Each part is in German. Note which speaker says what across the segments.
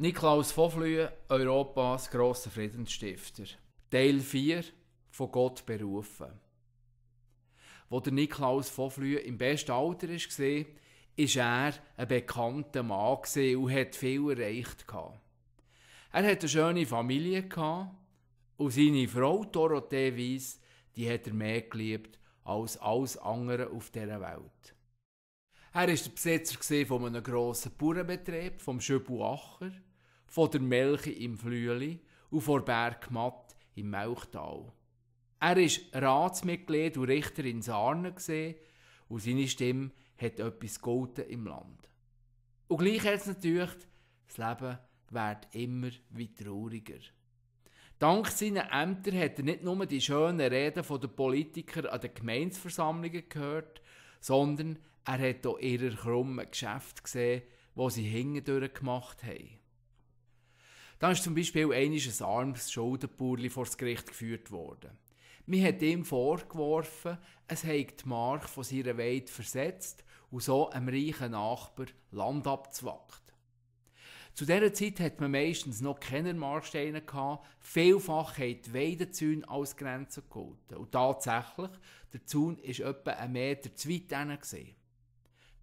Speaker 1: Niklaus Voflühe, Europas grosser Friedensstifter. Teil 4 von Gott berufen. Wo der Niklaus Voflühe im besten Alter war, war er ein bekannter Mann und hat viel erreicht. Er hatte eine schöne Familie und seine Frau Dorothee Weiss, die hat er mehr geliebt als alles andere auf dieser Welt. Er war der Besitzer von einem grossen Bauernbetrieb, vom Acher von der Melche im Flüeli und von Bergmatt im Melchtal. Er ist Ratsmitglied und Richter in Sarnen gesehen und seine Stimme hat etwas Golden im Land. Und gleich hat es natürlich, das Leben wird immer wie trauriger. Dank seiner Ämter hat er nicht nur die schönen Reden der Politiker an den Gemeinsversammlungen gehört, sondern er hat auch ihre krummen Geschäfte gesehen, wo sie hingedurch gemacht haben. Da ist zum Beispiel einiges ein armes Schuldenburli vor das Gericht geführt worden. Man hat ihm vorgeworfen, es habe die Mark von seiner Weide versetzt und so einem reichen Nachbar Land abzwackt. Zu dieser Zeit hat man meistens noch keine Marksteine gehabt. Vielfach haben die Weidenzäune als Grenze gehalten. Und tatsächlich, der Zaun war etwa einen Meter zu weit hinein.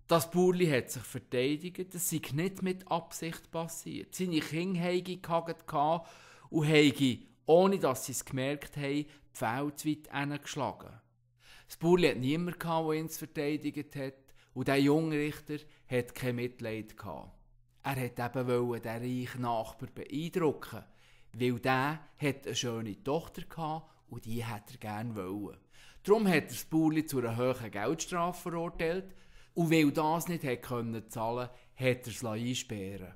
Speaker 1: Das Burli hat sich verteidigt, das sei nicht mit Absicht passiert. Seine Kinder haben gehackt und haben, ohne dass sie es gemerkt haben, die zu weit hingeschlagen. Das Burli hat niemanden, der ihn verteidigt hat und der Jungrichter hat kein Mitleid. Gehabt. Er hat eben wollen, den reichen Nachbar beeindrucken, weil der hat eine schöne Tochter gehabt und die hat er gerne wollen. Darum hat er das Burli zu einer hohen Geldstrafe verurteilt, und weil das nicht hat können zahlen konnte, hat er es einsperren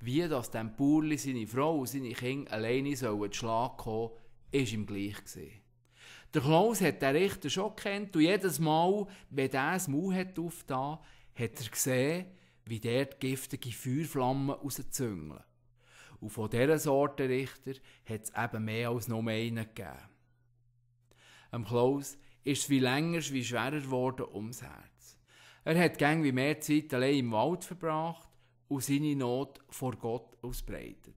Speaker 1: Wie das dem Burli seine Frau und seine Kinder alleine zu Schlag kommen, ist ihm gleich gewesen. Der Klaus hat den Richter schon kennt und jedes Mal, wenn er das Maul hat aufgetan, hat er gesehen, wie der die giftige Feuerflammen rauszüngeln. Und von dieser Sorte Richter hat es eben mehr als nur einen gegeben. Am Klaus ist es wie länger, wie schwerer geworden ums Herz. Er hat gängig mehr Zeit allein im Wald verbracht und seine Not vor Gott ausbreitet.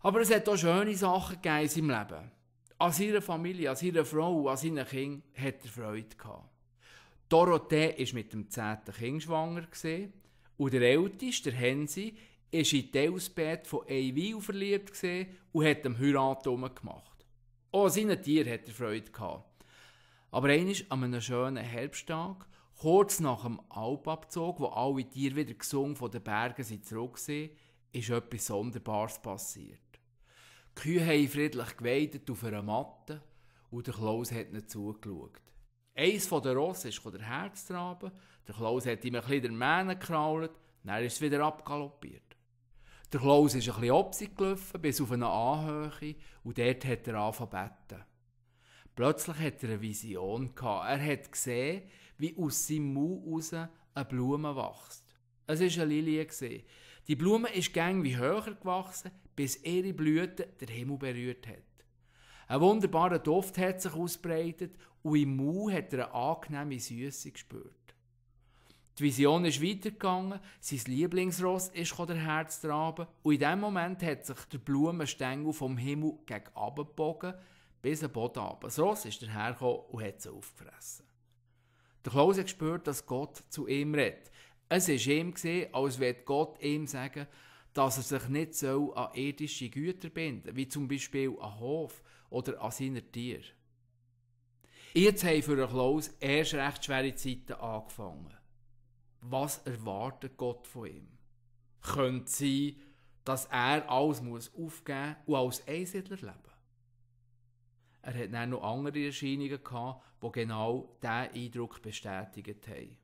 Speaker 1: Aber es hat auch schöne Sachen gegeben in seinem Leben. An seiner Familie, an seiner Frau, an seinen Kindern hat er Freude gehabt. Dorothee war mit dem zehnten Kind schwanger gewesen, und der älteste, der Hensi, war in Deusbett von Eiwil verliebt gewesen, und hat dem Heirat gemacht. Auch an seinen Tieren hat er Freude gehabt. Aber eines an einem schönen Herbsttag Kurz nach dem Alpabzug, wo alle Tiere wieder gesungen von den Bergen sind zurück waren, ist etwas Sonderbares passiert. Die Kühe haben friedlich geweidet auf einer Matte und der Klaus hat ihnen zugeschaut. Eins von den Rossen ist der Herz der Klaus hat ihm ein bisschen den Mähnen gekrault, dann ist es wieder abgaloppiert. Der Klaus ist ein bisschen abseits gelaufen, bis auf eine Anhöhe, und dort hat er angefangen beten. Plötzlich hat er eine Vision gehabt. Er hat gesehen, wie aus seinem Mund raus eine Blume wächst. Es war eine Lilie. Die Blume ist gäng wie höher gewachsen, bis ihre Blüte der Himmel berührt hat. Ein wunderbarer Duft hat sich ausbreitet und im Mund hat er eine angenehme Süße gespürt. Die Vision ist weitergegangen, sein Lieblingsross ist der Herz traben und in dem Moment hat sich der Blumenstängel vom Himmel gegen abgebogen bis ein Boden ab. Das Ross ist hergekommen und hat sie aufgefressen. Der Klaus hat gespürt, dass Gott zu ihm redet. Es war ihm, gewesen, als würde Gott ihm sagen, dass er sich nicht so an irdische Güter binden wie zum Beispiel an Hof oder an seine Tiere. Jetzt haben für den Klaus erst recht schwere Zeiten angefangen. Was erwartet Gott von ihm? Könnte sein, dass er alles aufgeben muss und als Einsiedler leben er hat dann noch andere Erscheinungen gehabt, die genau diesen Eindruck bestätigt haben.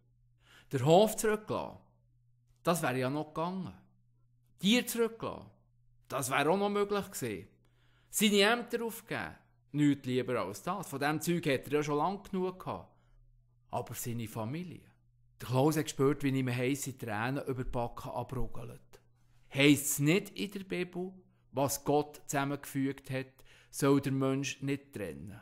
Speaker 1: Der Hof zurückgelassen, das wäre ja noch gegangen. Tier zurückgelassen, das wäre auch noch möglich gewesen. Seine Ämter aufgeben, nichts lieber als das. Von diesem Zeug hat er ja schon lange genug gehabt. Aber seine Familie. Der Klaus hat gespürt, wie ihm heiße Tränen über die Backen abruggeln. Heisst es nicht in der Bibel, was Gott zusammengefügt hat, soll der Mensch nicht trennen.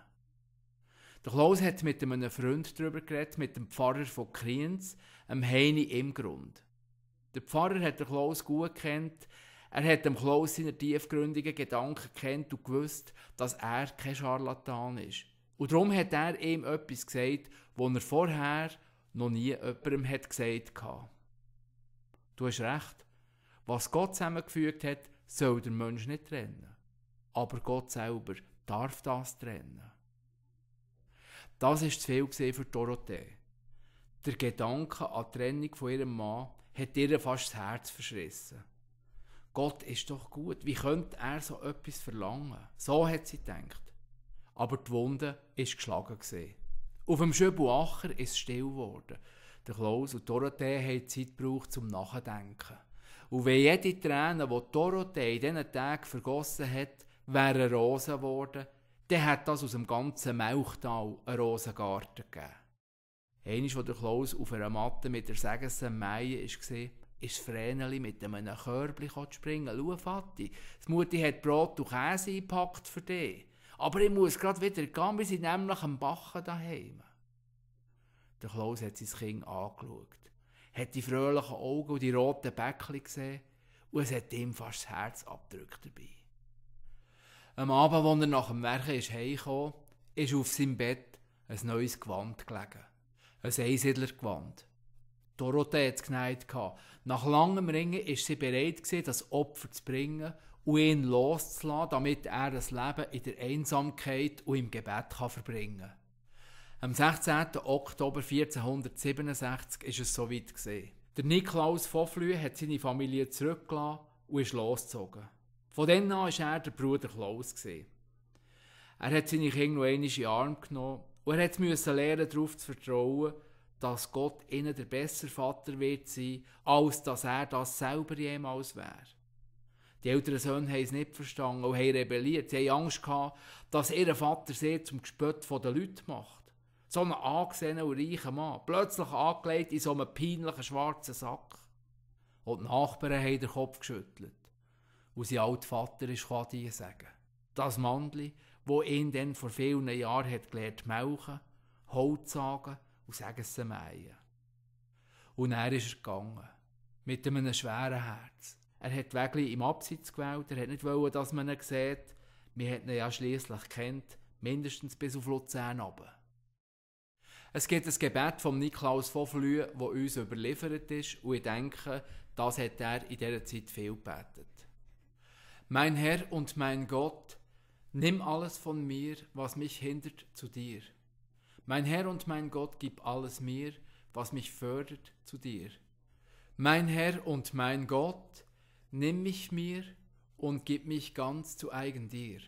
Speaker 1: Der Klaus hat mit einem Freund darüber geredet, mit dem Pfarrer von Kriens, einem Heini im Grund. Der Pfarrer hat den Klaus gut kennt. Er hat dem Klaus seine tiefgründigen Gedanken kennt und gewusst, dass er kein Scharlatan ist. Und darum hat er ihm etwas gesagt, was er vorher noch nie jemandem hat gesagt hat. Du hast recht. Was Gott zusammengefügt hat, soll der Mensch nicht trennen aber Gott selber darf das trennen. Das ist zu viel für Dorothee. Der Gedanke an die Trennung von ihrem Mann hat ihr fast das Herz verschrissen. Gott ist doch gut, wie könnte er so etwas verlangen? So hat sie gedacht. Aber die Wunde ist geschlagen. Gewesen. Auf dem Schöbelacher ist es still geworden. Der Klaus und Dorothee haben Zeit gebraucht zum Nachdenken. Und wenn jede Träne, die Dorothee in diesen Tagen vergossen hat, wäre eine Rose geworden, dann hätte das aus dem ganzen Melchtal einen Rosengarten gegeben. Einmal, als der Klaus auf einer Matte mit der Sägesen Meie war, ist Vreneli mit einem Körbchen springen. Schau, Vati, die Mutti hat Brot und Käse eingepackt für dich. Aber ich muss gerade wieder gehen, wir sind nämlich am Bachen daheim. Der Klaus hat sein Kind angeschaut, hat die fröhlichen Augen und die roten Bäckchen gesehen und es hat ihm fast das Herz abgedrückt dabei. Am Abend, als er nach dem Werken ist heimgekommen, ist auf seinem Bett ein neues Gewand gelegen. Ein Einsiedlergewand. Dorothee hat es geneigt. Nach langem Ringen war sie bereit, das Opfer zu bringen und ihn loszulassen, damit er das Leben in der Einsamkeit und im Gebet verbringen kann. Am 16. Oktober 1467 war es soweit. Gewesen. Der Niklaus von Flü hat seine Familie zurückgelassen und ist losgezogen. Von dann an war er der Bruder Klaus. Er hat seine Kinder noch einmal in den Arm genommen und er musste lernen, darauf zu vertrauen, dass Gott ihnen der bessere Vater wird sein, als dass er das selber jemals wäre. Die älteren Söhne haben es nicht verstanden und haben rebelliert. Sie haben Angst gehabt, dass ihr Vater sie zum Gespött der Leute macht. So einen angesehenen und reichen Mann, plötzlich angelegt in so einem peinlichen schwarzen Sack. Und die Nachbarn haben den Kopf geschüttelt wo sein alter Vater ist, kann die sagen. Das Mandli, wo ihn dann vor vielen Jahren hat gelernt melken, Holz sagen und sagen sie meien. Und er ist er gegangen. Mit einem schweren Herz. Er hat wirklich im Abseits gewählt, er hat nicht wollen, dass man ihn sieht. Wir hätten ihn ja schliesslich kennt, mindestens bis auf Luzern runter. Es gibt ein Gebet von Niklaus von Flü, das uns überliefert ist, und ich denke, das hat er in dieser Zeit viel gebetet. Mein Herr und mein Gott, nimm alles von mir, was mich hindert, zu dir. Mein Herr und mein Gott, gib alles mir, was mich fördert, zu dir. Mein Herr und mein Gott, nimm mich mir und gib mich ganz zu eigen dir.